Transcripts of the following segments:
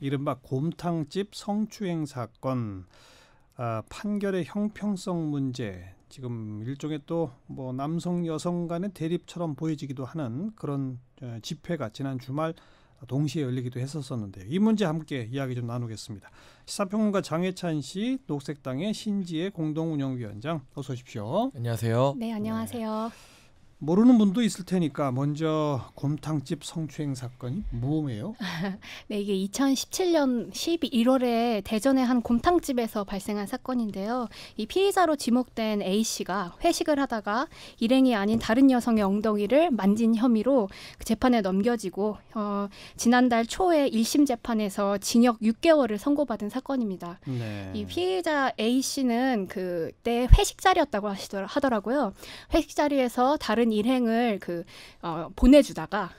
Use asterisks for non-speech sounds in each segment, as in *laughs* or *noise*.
이른바 곰탕집 성추행 사건 아, 판결의 형평성 문제 지금 일종의 또뭐 남성 여성 간의 대립처럼 보여지기도 하는 그런 어, 집회가 지난 주말 동시에 열리기도 했었었는데요. 이 문제 함께 이야기 좀 나누겠습니다. 시사평론가 장혜찬 씨, 녹색당의 신지혜 공동운영위원장 어서 오십시오. 안녕하세요. 네, 안녕하세요. 네. 모르는 분도 있을 테니까 먼저 곰탕집 성추행 사건이 뭐에요 *laughs* 네, 이게 2017년 11월에 대전의 한 곰탕집에서 발생한 사건인데요. 이 피의자로 지목된 A 씨가 회식을 하다가 일행이 아닌 다른 여성의 엉덩이를 만진 혐의로 그 재판에 넘겨지고 어, 지난달 초에 1심 재판에서 징역 6개월을 선고받은 사건입니다. 네. 이 피의자 A 씨는 그때 회식 자리였다고 하시더라고요. 회식 자리에서 다른 다른 일행을 그 어, 보내주다가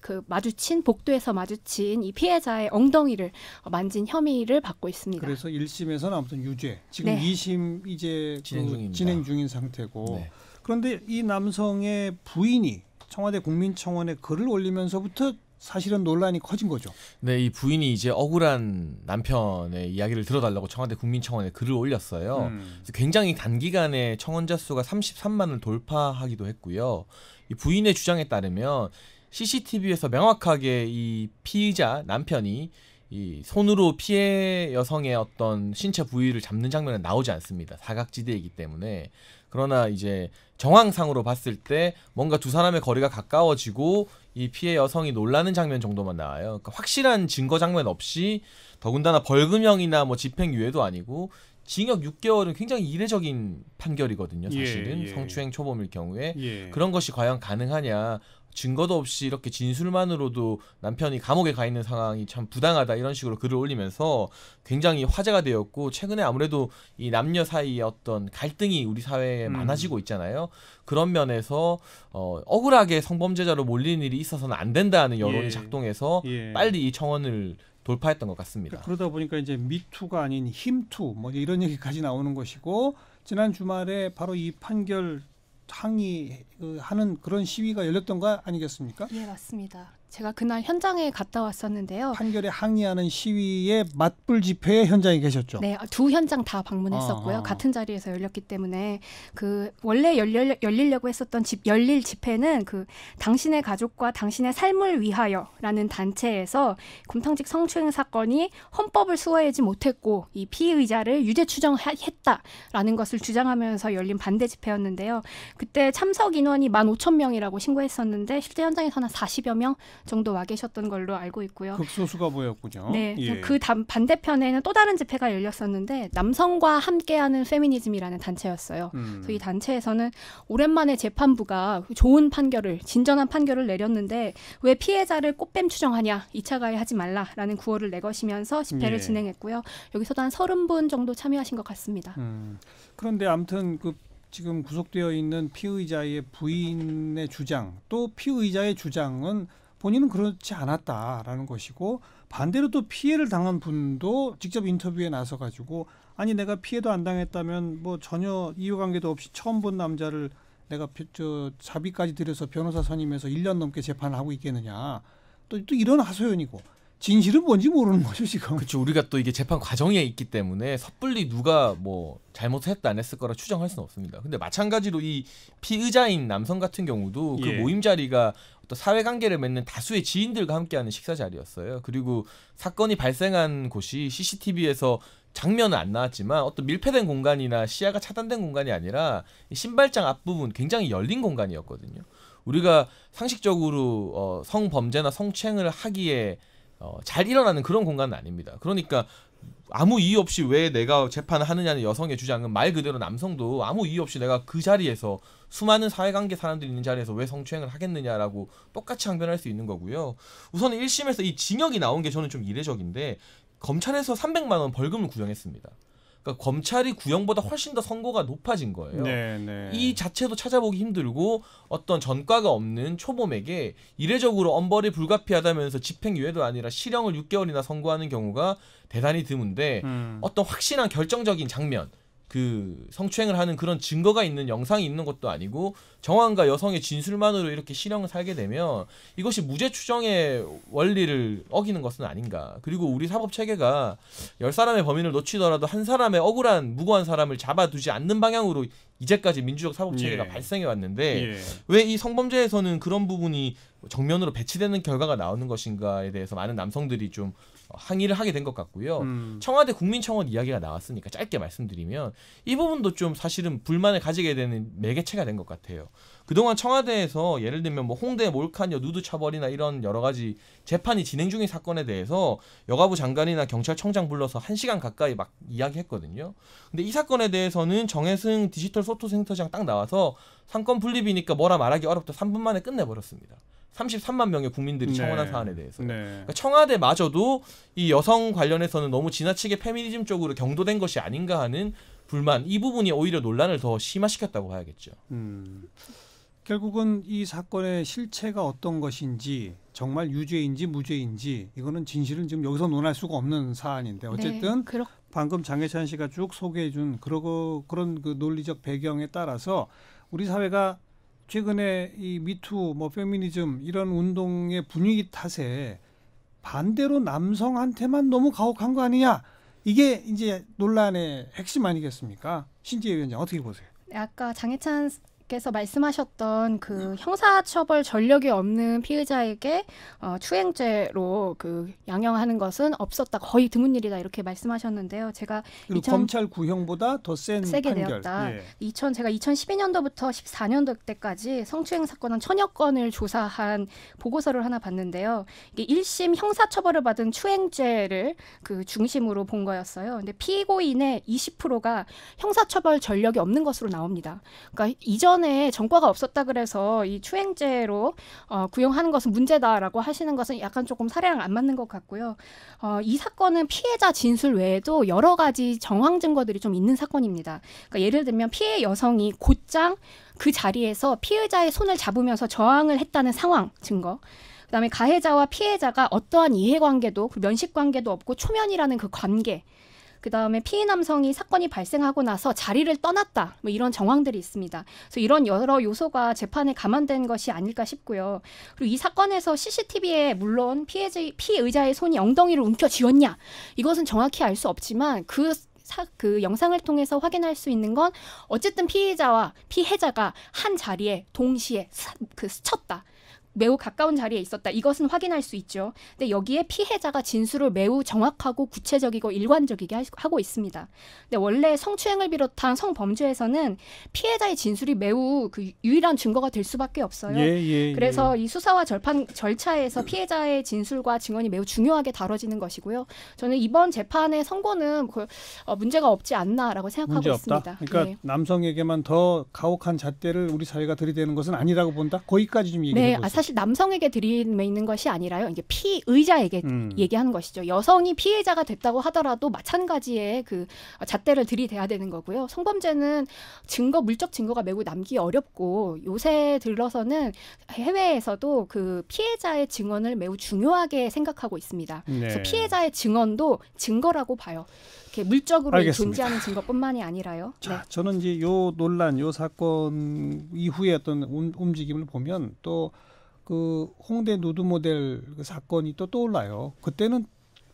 그 마주친 복도에서 마주친 이 피해자의 엉덩이를 만진 혐의를 받고 있습니다. 그래서 1심에서는 아무튼 유죄. 지금 네. 2심 이제 그 진행, 그 진행 중인 상태고 네. 그런데 이 남성의 부인이 청와대 국민청원에 글을 올리면서부터 사실은 논란이 커진 거죠. 네, 이 부인이 이제 억울한 남편의 이야기를 들어달라고 청와대 국민청원에 글을 올렸어요. 음. 굉장히 단기간에 청원자 수가 33만을 돌파하기도 했고요. 이 부인의 주장에 따르면 CCTV에서 명확하게 이 피의자 남편이 이 손으로 피해 여성의 어떤 신체 부위를 잡는 장면은 나오지 않습니다. 사각지대이기 때문에 그러나 이제 정황상으로 봤을 때 뭔가 두 사람의 거리가 가까워지고 이 피해 여성이 놀라는 장면 정도만 나와요. 그러니까 확실한 증거 장면 없이 더군다나 벌금형이나 뭐 집행유예도 아니고 징역 6개월은 굉장히 이례적인 판결이거든요. 사실은 예, 예. 성추행 초범일 경우에 예. 그런 것이 과연 가능하냐? 증거도 없이 이렇게 진술만으로도 남편이 감옥에 가 있는 상황이 참 부당하다 이런 식으로 글을 올리면서 굉장히 화제가 되었고 최근에 아무래도 이 남녀 사이의 어떤 갈등이 우리 사회에 음. 많아지고 있잖아요. 그런 면에서 어, 억울하게 성범죄자로 몰리는 일이 있어서는 안 된다는 여론이 예. 작동해서 예. 빨리 이 청원을 돌파했던 것 같습니다. 그, 그러다 보니까 이제 미투가 아닌 힘투 뭐 이런 얘기까지 나오는 것이고 지난 주말에 바로 이 판결 항의하는 그런 시위가 열렸던 거 아니겠습니까? 예, 맞습니다. 제가 그날 현장에 갔다 왔었는데요. 판결에 항의하는 시위의 맞불 집회의 현장에 계셨죠? 네, 아, 두 현장 다 방문했었고요. 아, 아. 같은 자리에서 열렸기 때문에 그 원래 열려, 열리려고 했었던 집 열릴 집회는 그 당신의 가족과 당신의 삶을 위하여라는 단체에서 곰탕직 성추행 사건이 헌법을 수호하지 못했고 이 피의자를 유죄 추정했다라는 것을 주장하면서 열린 반대 집회였는데요. 그때 참석 인원이 만 오천 명이라고 신고했었는데 실제 현장에서는 사십여 명 정도 와 계셨던 걸로 알고 있고요. 극소수가 보였군요. 네, 예. 그 단, 반대편에는 또 다른 집회가 열렸었는데 남성과 함께하는 페미니즘이라는 단체였어요. 음. 그래서 이 단체에서는 오랜만에 재판부가 좋은 판결을 진전한 판결을 내렸는데 왜 피해자를 꽃뱀 추정하냐, 이차 가해 하지 말라라는 구호를 내것이면서 집회를 예. 진행했고요. 여기서도 한 서른 분 정도 참여하신 것 같습니다. 음. 그런데 아무튼 그 지금 구속되어 있는 피의자의 부인의 주장 또 피의자의 주장은 본인은 그렇지 않았다라는 것이고 반대로 또 피해를 당한 분도 직접 인터뷰에 나서 가지고 아니 내가 피해도 안 당했다면 뭐 전혀 이유관계도 없이 처음 본 남자를 내가 저 자비까지 들여서 변호사 선임해서 1년 넘게 재판을 하고 있겠느냐 또, 또 이런 하소연이고 진실은 뭔지 모르는 거죠 지금. 그렇죠. 우리가 또 이게 재판 과정에 있기 때문에 섣불리 누가 뭐 잘못했다 안 했을 거라 추정할 수는 없습니다. 근데 마찬가지로 이 피의자인 남성 같은 경우도 그 예. 모임 자리가 또 사회관계를 맺는 다수의 지인들과 함께하는 식사 자리였어요. 그리고 사건이 발생한 곳이 CCTV에서 장면은 안 나왔지만 어떤 밀폐된 공간이나 시야가 차단된 공간이 아니라 신발장 앞부분 굉장히 열린 공간이었거든요. 우리가 상식적으로 어, 성범죄나 성추행을 하기에 어, 잘 일어나는 그런 공간은 아닙니다. 그러니까 아무 이유 없이 왜 내가 재판을 하느냐는 여성의 주장은 말 그대로 남성도 아무 이유 없이 내가 그 자리에서 수많은 사회관계 사람들이 있는 자리에서 왜 성추행을 하겠느냐라고 똑같이 항변할 수 있는 거고요. 우선 1심에서 이 징역이 나온 게 저는 좀 이례적인데 검찰에서 300만 원 벌금을 구형했습니다. 그러니까 검찰이 구형보다 훨씬 더 선고가 높아진 거예요. 네네. 네. 이 자체도 찾아보기 힘들고 어떤 전과가 없는 초범에게 이례적으로 엄벌이 불가피하다면서 집행유예도 아니라 실형을 6개월이나 선고하는 경우가 대단히 드문데 음. 어떤 확실한 결정적인 장면 그 성추행을 하는 그런 증거가 있는 영상이 있는 것도 아니고 정황과 여성의 진술만으로 이렇게 실형을 살게 되면 이것이 무죄 추정의 원리를 어기는 것은 아닌가. 그리고 우리 사법 체계가 열사람의 범인을 놓치더라도 한 사람의 억울한 무고한 사람을 잡아두지 않는 방향으로 이제까지 민주적 사법 체계가 예. 발생해 왔는데 예. 왜이 성범죄에서는 그런 부분이 정면으로 배치되는 결과가 나오는 것인가에 대해서 많은 남성들이 좀 항의를 하게 된 것 같고요. 음. 청와대 국민청원 이야기가 나왔으니까 짧게 말씀드리면 이 부분도 좀 사실은 불만을 가지게 되는 매개체가 된 것 같아요. 그동안 청와대에서 예를 들면 뭐 홍대 몰카녀 누드 처벌이나 이런 여러 가지 재판이 진행 중인 사건에 대해서 여가부 장관이나 경찰청장 불러서 한시간 가까이 막 이야기했거든요. 근데 이 사건에 대해서는 정혜승 디지털 소토센터장 딱 나와서 상권 분립이니까 뭐라 말하기 어렵다 3분 만에 끝내버렸습니다. 33만 명의 국민들이 네. 청원한 네. 사안에 대해서 네. 그러니까 청와대마저도 이 여성 관련해서는 너무 지나치게 페미니즘 쪽으로 경도된 것이 아닌가 하는 불만 이 부분이 오히려 논란을 더 심화시켰다고 봐야겠죠. 음. 결국은 이 사건의 실체가 어떤 것인지 정말 유죄인지 무죄인지 이거는 진실은 지금 여기서 논할 수가 없는 사안인데 네, 어쨌든 네, 방금 장혜찬 씨가 쭉 소개해 준 그러고 그런 그 논리적 배경에 따라서 우리 사회가 최근에 이 미투 뭐 페미니즘 이런 운동의 분위기 탓에 반대로 남성한테만 너무 가혹한 거 아니냐 이게 이제 논란의 핵심 아니겠습니까 신지혜 위원장 어떻게 보세요? 네, 아까 장혜찬 께서 말씀하셨던 그 음. 형사처벌 전력이 없는 피의자에게 어, 추행죄로 그 양형하는 것은 없었다 거의 드문 일이다 이렇게 말씀하셨는데요. 제가 2000, 검찰 구형보다 더센 세게 되었다. 예. 2000 제가 2012년도부터 14년도 때까지 성추행 사건은 천여 건을 조사한 보고서를 하나 봤는데요. 이게 일심 형사처벌을 받은 추행죄를 그 중심으로 본 거였어요. 근데 피고인의 20%가 형사처벌 전력이 없는 것으로 나옵니다. 그러니까 이전 예전에 전과가 없었다 그래서 이 추행죄로 어, 구형하는 것은 문제다라고 하시는 것은 약간 조금 사례랑 안 맞는 것 같고요. 어, 이 사건은 피해자 진술 외에도 여러 가지 정황 증거들이 좀 있는 사건입니다. 그러니까 예를 들면 피해 여성이 곧장 그 자리에서 피해자의 손을 잡으면서 저항을 했다는 상황 증거. 그다음에 가해자와 피해자가 어떠한 이해관계도 그 면식관계도 없고 초면이라는 그 관계 그 다음에 피해 남성이 사건이 발생하고 나서 자리를 떠났다. 뭐 이런 정황들이 있습니다. 그래서 이런 여러 요소가 재판에 감안된 것이 아닐까 싶고요. 그리고 이 사건에서 CCTV에 물론 피해자, 피의자의 손이 엉덩이를 움켜쥐었냐. 이것은 정확히 알 수 없지만 그 사, 그 영상을 통해서 확인할 수 있는 건 어쨌든 피해자와 피해자가 한 자리에 동시에 그 스쳤다. 매우 가까운 자리에 있었다. 이것은 확인할 수 있죠. 근데 여기에 피해자가 진술을 매우 정확하고 구체적이고 일관적이게 하고 있습니다. 근데 원래 성추행을 비롯한 성범죄에서는 피해자의 진술이 매우 그 유일한 증거가 될 수밖에 없어요. 예, 예, 예. 그래서 예. 이 수사와 절판 절차에서 피해자의 진술과 증언이 매우 중요하게 다뤄지는 것이고요. 저는 이번 재판의 선고는 그, 어, 문제가 없지 않나라고 생각하고 있습니다. 그러니까 예. 남성에게만 더 가혹한 잣대를 우리 사회가 들이대는 것은 아니라고 본다. 거기까지 좀 얘기해 보세요. 네, 사실 남성에게 드리는 것이 아니라요. 이게 피의자에게 음. 얘기하는 것이죠. 여성이 피해자가 됐다고 하더라도 마찬가지의 그 잣대를 들이대야 되는 거고요. 성범죄는 증거 물적 증거가 매우 남기 어렵고 요새 들어서는 해외에서도 그 피해자의 증언을 매우 중요하게 생각하고 있습니다. 네. 그래서 피해자의 증언도 증거라고 봐요. 이렇게 물적으로 알겠습니다. 존재하는 증거뿐만이 아니라요. 자, 네. 저는 이제 요 논란, 요 사건 이후의 어떤 움직임을 보면 또그 홍대 누드 모델 그 사건이 또 떠올라요. 그때는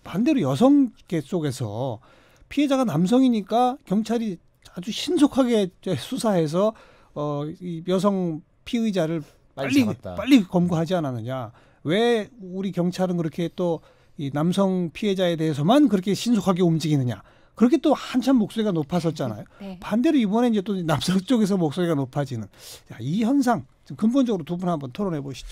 반대로 여성계 속에서 피해자가 남성이니까 경찰이 아주 신속하게 수사해서 어, 이 여성 피의자를 빨리 잡았다. 빨리 검거하지 않았느냐. 왜 우리 경찰은 그렇게 또 이 남성 피해자에 대해서만 그렇게 신속하게 움직이느냐. 그렇게 또 한참 목소리가 높아졌잖아요 네. 네. 반대로 이번에 이제 또 남성 쪽에서 목소리가 높아지는 야, 이 현상 좀 근본적으로 두 분 한번 토론해 보시죠.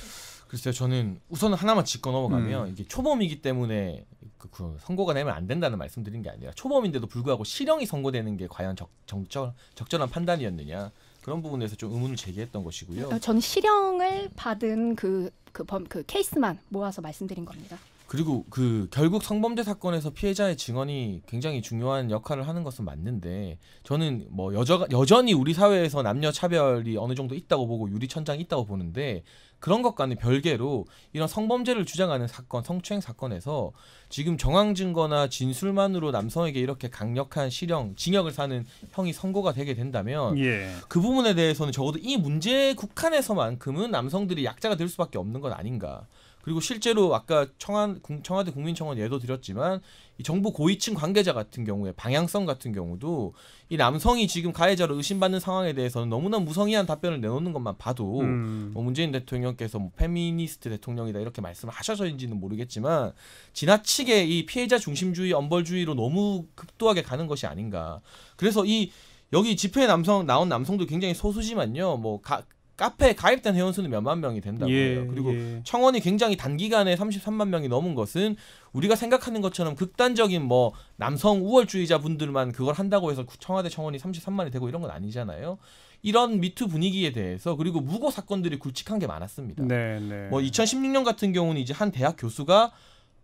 글쎄요, 저는 우선 하나만 짚고 넘어가면 음. 이게 초범이기 때문에 그, 그 선고가 내면안 된다는 말씀드린 게 아니라 초범인데도 불구하고 실형이 선고되는 게 과연 적, 정절, 적절한 판단이었느냐 그런 부분에서 좀 의문을 제기했던 것이고요. 어, 저 실형을 받은 그, 그, 범, 그 케이스만 모아서 말씀드린 겁니다. 그리고 그 결국 성범죄 사건에서 피해자의 증언이 굉장히 중요한 역할을 하는 것은 맞는데 저는 뭐 여저, 여전히 우리 사회에서 남녀 차별이 어느 정도 있다고 보고 유리천장이 있다고 보는데 그런 것과는 별개로 이런 성범죄를 주장하는 사건, 성추행 사건에서 지금 정황 증거나 진술만으로 남성에게 이렇게 강력한 실형, 징역을 사는 형이 선고가 되게 된다면 예. 그 부분에 대해서는 적어도 이 문제 국한에서만큼은 남성들이 약자가 될 수밖에 없는 건 아닌가. 그리고 실제로 아까 청한, 청와대 국민청원 예도 드렸지만 이 정부 고위층 관계자 같은 경우에 방향성 같은 경우도 이 남성이 지금 가해자로 의심받는 상황에 대해서는 너무나 무성의한 답변을 내놓는 것만 봐도 음. 뭐 문재인 대통령께서 뭐 페미니스트 대통령이다 이렇게 말씀을 하셔서인지는 모르겠지만 지나치게 이 피해자 중심주의 엄벌주의로 너무 급도하게 가는 것이 아닌가 그래서 이 여기 집회 남성 나온 남성도 굉장히 소수지만요. 뭐각 카페에 가입된 회원 수는 몇만 명이 된다고요. 예, 그리고 예. 청원이 굉장히 단기간에 33만 명이 넘은 것은 우리가 생각하는 것처럼 극단적인 뭐 남성 우월주의자 분들만 그걸 한다고 해서 청와대 청원이 33만이 되고 이런 건 아니잖아요. 이런 미투 분위기에 대해서 그리고 무고 사건들이 굵직한 게 많았습니다. 네, 네. 뭐 2016년 같은 경우는 이제 한 대학 교수가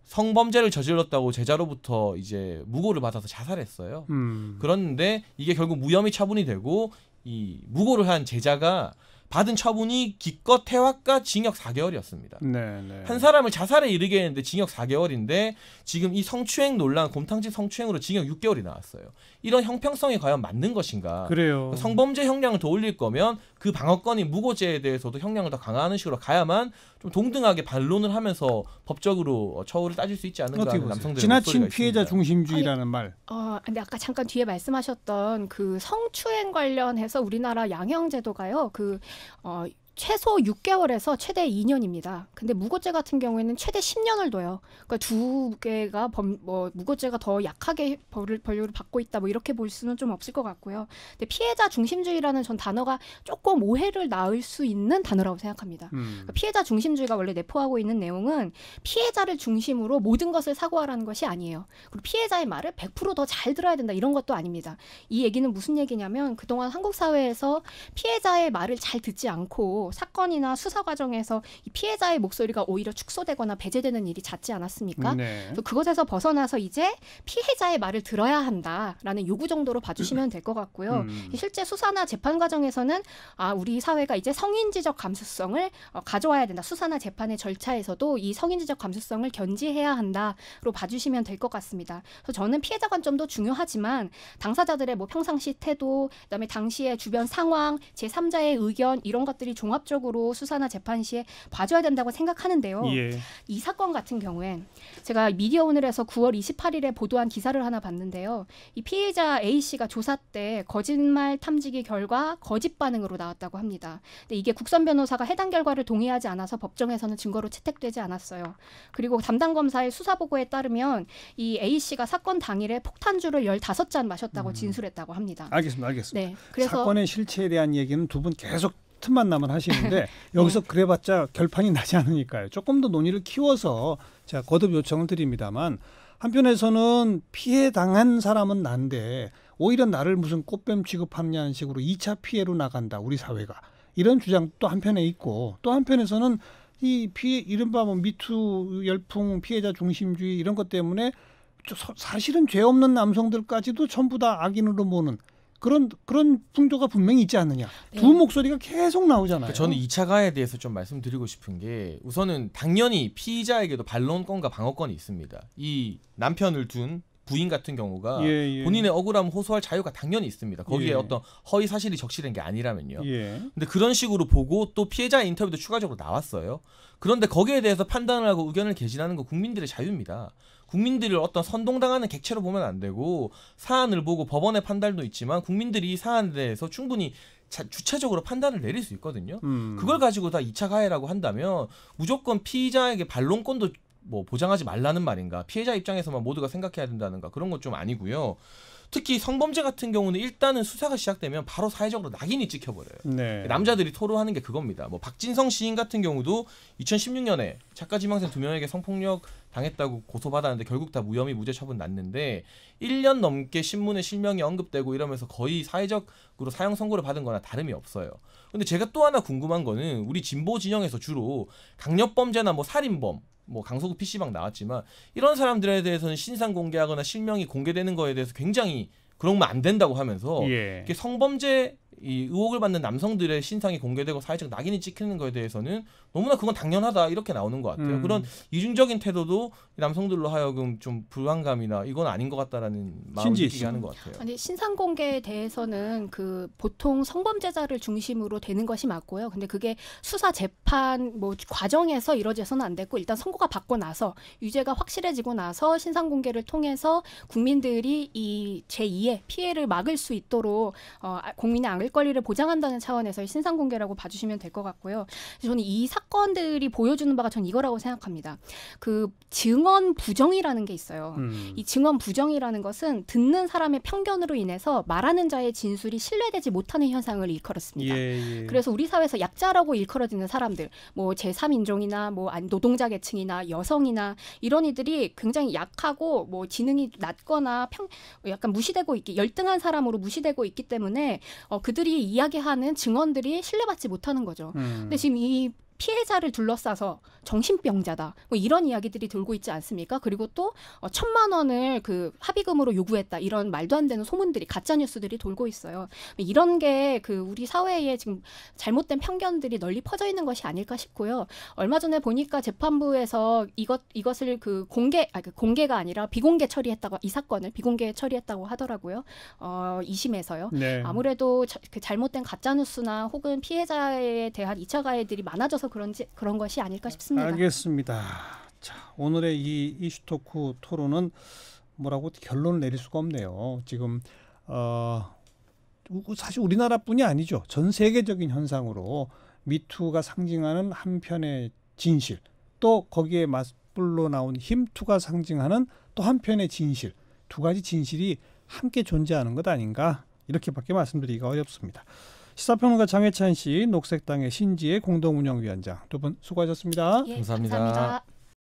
성범죄를 저질렀다고 제자로부터 이제 무고를 받아서 자살했어요. 음. 그런데 이게 결국 무혐의 처분이 되고 이 무고를 한 제자가 받은 처분이 기껏 태화과 징역 4개월이었습니다. 네, 네. 한 사람을 자살에 이르게 했는데 징역 4개월인데 지금 이 성추행 논란 곰탕집 성추행으로 징역 6개월이 나왔어요. 이런 형평성이 과연 맞는 것인가? 그래요. 성범죄 형량을 더 올릴 거면 그 방어권이 무고죄에 대해서도 형량을 더 강화하는 식으로 가야만 좀 동등하게 반론을 하면서 법적으로 어, 처우를 따질 수 있지 않은가 하는 남성들 지나친 피해자 있습니다. 중심주의라는 아니, 말. 어, 근데 아까 잠깐 뒤에 말씀하셨던 그 성추행 관련해서 우리나라 양형 제도가요. 그 어, 최소 6개월에서 최대 2년입니다. 근데 무고죄 같은 경우에는 최대 10년을 둬요. 그러니까 두 개가 범, 뭐 무고죄가 더 약하게 벌을 벌료 받고 있다 뭐 이렇게 볼 수는 좀 없을 것 같고요. 근데 피해자 중심주의라는 전 단어가 조금 오해를 낳을 수 있는 단어라고 생각합니다. 음. 그러니까 피해자 중심주의가 원래 내포하고 있는 내용은 피해자를 중심으로 모든 것을 사고하라는 것이 아니에요. 그리고 피해자의 말을 100%더 잘 들어야 된다 이런 것도 아닙니다. 이 얘기는 무슨 얘기냐면 그동안 한국 사회에서 피해자의 말을 잘 듣지 않고 사건이나 수사 과정에서 피해자의 목소리가 오히려 축소되거나 배제되는 일이 잦지 않았습니까? 네. 그것에서 벗어나서 이제 피해자의 말을 들어야 한다라는 요구 정도로 봐주시면 될 것 같고요. 음. 실제 수사나 재판 과정에서는 아 우리 사회가 이제 성인지적 감수성을 어, 가져와야 된다. 수사나 재판의 절차에서도 이 성인지적 감수성을 견지해야 한다로 봐주시면 될 것 같습니다. 그래서 저는 피해자 관점도 중요하지만 당사자들의 뭐 평상시 태도, 그다음에 당시의 주변 상황, 제3자의 의견 이런 것들이 종합 종합적으로 수사나 재판 시에 봐줘야 된다고 생각하는데요. 예. 이 사건 같은 경우엔 제가 미디어 오늘에서 9월 28일에 보도한 기사를 하나 봤는데요. 이 피해자 A 씨가 조사 때 거짓말 탐지기 결과 거짓 반응으로 나왔다고 합니다. 근데 이게 국선 변호사가 해당 결과를 동의하지 않아서 법정에서는 증거로 채택되지 않았어요. 그리고 담당 검사의 수사 보고에 따르면 이 A 씨가 사건 당일에 폭탄주를 1 5잔 마셨다고 음. 진술했다고 합니다. 알겠습니다. 알겠습니다. 네, 그래서 사건의 실체에 대한 얘기는 두 분 계속 같 만남을 하시는데 *laughs* 네. 여기서 네. 그래봤자 결판이 나지 않으니까요. 조금 더 논의를 키워서 제가 거듭 요청을 드립니다만 한편에서는 피해 당한 사람은 난데 오히려 나를 무슨 꽃뱀 취급하느냐는 식으로 2차 피해로 나간다 우리 사회가 이런 주장또 한편에 있고 또 한편에서는 이 피해 이른바 뭐 미투 열풍 피해자 중심주의 이런 것 때문에 사실은 죄 없는 남성들까지도 전부 다 악인으로 보는 그런 그런 풍조가 분명히 있지 않느냐. 네. 두 네. 목소리가 계속 나오잖아요. 그 저는 2차 가해에 대해서 좀 말씀드리고 싶은 게 우선은 당연히 피의자에게도 반론권과 방어권이 있습니다. 이 남편을 둔 부인 같은 경우가 예, 예. 본인의 억울함 호소할 자유가 당연히 있습니다. 거기에 예. 어떤 허위 사실이 적시된 게 아니라면요. 예. 근데 그런 식으로 보고 또 피해자의 인터뷰도 추가적으로 나왔어요. 그런데 거기에 대해서 판단을 하고 의견을 개진하는 건 국민들의 자유입니다. 국민들을 어떤 선동당하는 객체로 보면 안 되고 사안을 보고 법원의 판단도 있지만 국민들이 이 사안에 대해서 충분히 자, 주체적으로 판단을 내릴 수 있거든요. 음. 그걸 가지고 다 2차 가해라고 한다면 무조건 피의자에게 반론권도 뭐 보장하지 말라는 말인가 피해자 입장에서만 모두가 생각해야 된다는가 그런 건 좀 아니고요. 특히 성범죄 같은 경우는 일단은 수사가 시작되면 바로 사회적으로 낙인이 찍혀버려요. 네. 남자들이 토로하는 게 그겁니다. 뭐 박진성 시인 같은 경우도 2016년에 작가 지망생 두 명에게 성폭력 당했다고 고소받았는데 결국 다 무혐의 무죄 처분 났는데 1년 넘게 신문에 실명이 언급되고 이러면서 거의 사회적으로 사형 선고를 받은 거나 다름이 없어요. 근데 제가 또 하나 궁금한 거는 우리 진보 진영에서 주로 강력 범죄나 뭐 살인범, 뭐 강서구 PC방 나왔지만 이런 사람들에 대해서는 신상 공개하거나 실명이 공개되는 거에 대해서 굉장히 그러면 안 된다고 하면서 예. 성범죄 이 의혹을 받는 남성들의 신상이 공개되고 사회적 낙인이 찍히는 거에 대해서는 너무나 그건 당연하다 이렇게 나오는 것 같아요. 음. 그런 이중적인 태도도 남성들로 하여금 좀 불안감이나 이건 아닌 것 같다라는 마음을 느끼게 하는 것 같아요. 아니 신상 공개에 대해서는 그 보통 성범죄자를 중심으로 되는 것이 맞고요. 근데 그게 수사 재판 뭐 과정에서 이루어져서는안 됐고 일단 선고가 받고 나서 유죄가 확실해지고 나서 신상 공개를 통해서 국민들이 이 제2의 피해를 막을 수 있도록 어, 아, 국민의 악을 권리를 보장한다는 차원에서의 신상 공개라고 봐주시면 될 것 같고요. 저는 이 사건들이 보여주는 바가 전 이거라고 생각합니다. 그 증언 부정이라는 게 있어요. 음. 이 증언 부정이라는 것은 듣는 사람의 편견으로 인해서 말하는 자의 진술이 신뢰되지 못하는 현상을 일컬었습니다. 예, 예. 그래서 우리 사회에서 약자라고 일컬어지는 사람들, 뭐 제3인종이나 뭐 노동자 계층이나 여성이나 이런 이들이 굉장히 약하고 뭐 지능이 낮거나 평, 약간 무시되고 있기 열등한 사람으로 무시되고 있기 때문에 어, 그들 그들이 이야기하는 증언들이 신뢰받지 못하는 거죠. 음. 근데 지금 이 피해자를 둘러싸서 정신병자다 뭐 이런 이야기들이 돌고 있지 않습니까? 그리고 또 어, 천만 원을 그 합의금으로 요구했다 이런 말도 안 되는 소문들이 가짜 뉴스들이 돌고 있어요. 이런 게 그 우리 사회에 지금 잘못된 편견들이 널리 퍼져 있는 것이 아닐까 싶고요. 얼마 전에 보니까 재판부에서 이것 이것을 그 공개 아 그 공개가 아니라 비공개 처리했다고 이 사건을 비공개 처리했다고 하더라고요. 어이심에서요 네. 아무래도 자, 그 잘못된 가짜 뉴스나 혹은 피해자에 대한 이차 가해들이 많아져서 있어서 그런지 그런 것이 아닐까 싶습니다. 알겠습니다. 자, 오늘의 이 이슈토크 토론은 뭐라고 결론을 내릴 수가 없네요. 지금 어 사실 우리나라뿐이 아니죠. 전 세계적인 현상으로 미투가 상징하는 한편의 진실, 또 거기에 맞불로 나온 힘투가 상징하는 또 한편의 진실, 두 가지 진실이 함께 존재하는 것 아닌가 이렇게밖에 말씀드리기가 어렵습니다. 시사평론가 장혜찬 씨, 녹색당의 신지혜 공동운영위원장 두 분 수고하셨습니다. 예, 감사합니다. 감사합니다.